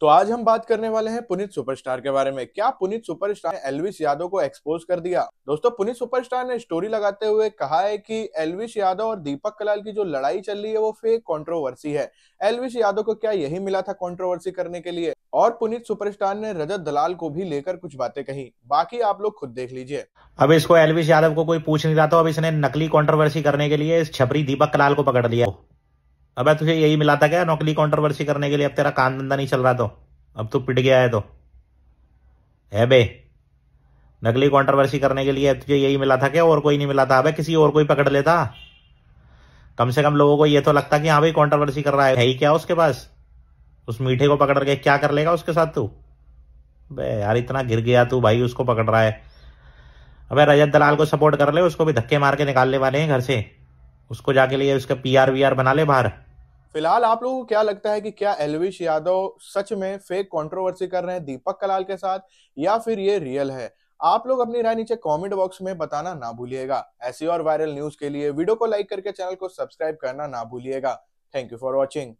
तो आज हम बात करने वाले हैं पुनित सुपरस्टार के बारे में क्या पुनित सुपरस्टार ने एलविस यादव को एक्सपोज कर दिया दोस्तों पुनित सुपरस्टार ने स्टोरी लगाते हुए कहा है कि एलविस यादव और दीपक कलाल की जो लड़ाई चल रही है वो फेक कंट्रोवर्सी है एलविस यादव को क्या यही मिला था कंट्रोवर्सी करने के लिए और पुनित सुपरस्टार ने रजत दलाल को भी लेकर कुछ बातें कही बाकी आप लोग खुद देख लीजिए अब इसको एलविस यादव को कोई पूछ नहीं रहा था अब इसने नकली कंट्रोवर्सी करने के लिए इस छपरी दीपक कलाल को पकड़ लिया अबे तुझे यही मिला था क्या नौकरी कंट्रोवर्सी करने के लिए अब तेरा काम धंधा नहीं चल रहा तो अब तू पिट गया है तो है बे नकली कंट्रोवर्सी करने के लिए तुझे यही मिला था क्या और कोई नहीं मिला था अबे किसी और कोई पकड़ लेता कम से कम लोगों को ये तो लगता कि हाँ भाई कंट्रोवर्सी कर रहा है ही क्या उसके पास उस मीठे को पकड़ के क्या कर लेगा उसके साथ तू बे यार इतना गिर गया तू भाई उसको पकड़ रहा है अबे रजत दलाल को सपोर्ट कर ले उसको भी धक्के मार के निकाल ले वाले हैं घर से उसको जाके लिए उसका वी आर बना ले बाहर फिलहाल आप लोगों को क्या लगता है कि क्या एलविश यादव सच में फेक कंट्रोवर्सी कर रहे हैं दीपक कलाल के साथ या फिर ये रियल है आप लोग अपनी राय नीचे कमेंट बॉक्स में बताना ना भूलिएगा ऐसी और वायरल न्यूज के लिए वीडियो को लाइक करके चैनल को सब्सक्राइब करना ना भूलिएगा थैंक यू फॉर वॉचिंग